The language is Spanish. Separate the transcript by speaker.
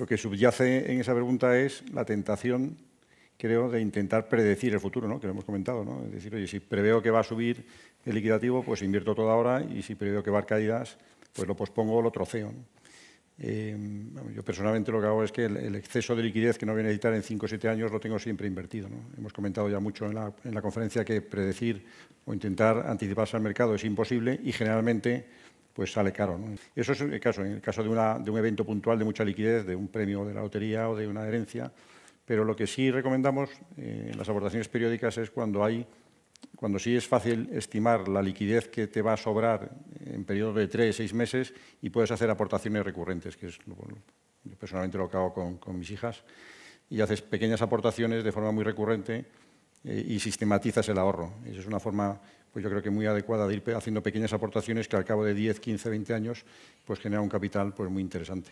Speaker 1: Lo que subyace en esa pregunta es la tentación, creo, de intentar predecir el futuro, ¿no? que lo hemos comentado. ¿no? Es decir, oye, si preveo que va a subir el liquidativo, pues invierto toda ahora, y si preveo que va a caídas, pues lo pospongo o lo troceo. Eh, yo personalmente lo que hago es que el, exceso de liquidez que no viene a editar en 5 o 7 años lo tengo siempre invertido. ¿no? Hemos comentado ya mucho en la, conferencia que predecir o intentar anticiparse al mercado es imposible y generalmente pues sale caro. Eso es el caso, en el caso de, un evento puntual de mucha liquidez, de un premio de la lotería o de una herencia, pero lo que sí recomendamos eh, en las aportaciones periódicas es cuando hay cuando sí es fácil estimar la liquidez que te va a sobrar en periodos de tres, seis meses y puedes hacer aportaciones recurrentes, que es yo personalmente lo que hago con, con, mis hijas, y haces pequeñas aportaciones de forma muy recurrente eh, y sistematizas el ahorro. Esa es una forma, pues yo creo que muy adecuada de ir haciendo pequeñas aportaciones que al cabo de 10, 15, 20 años, pues genera un capital pues muy interesante.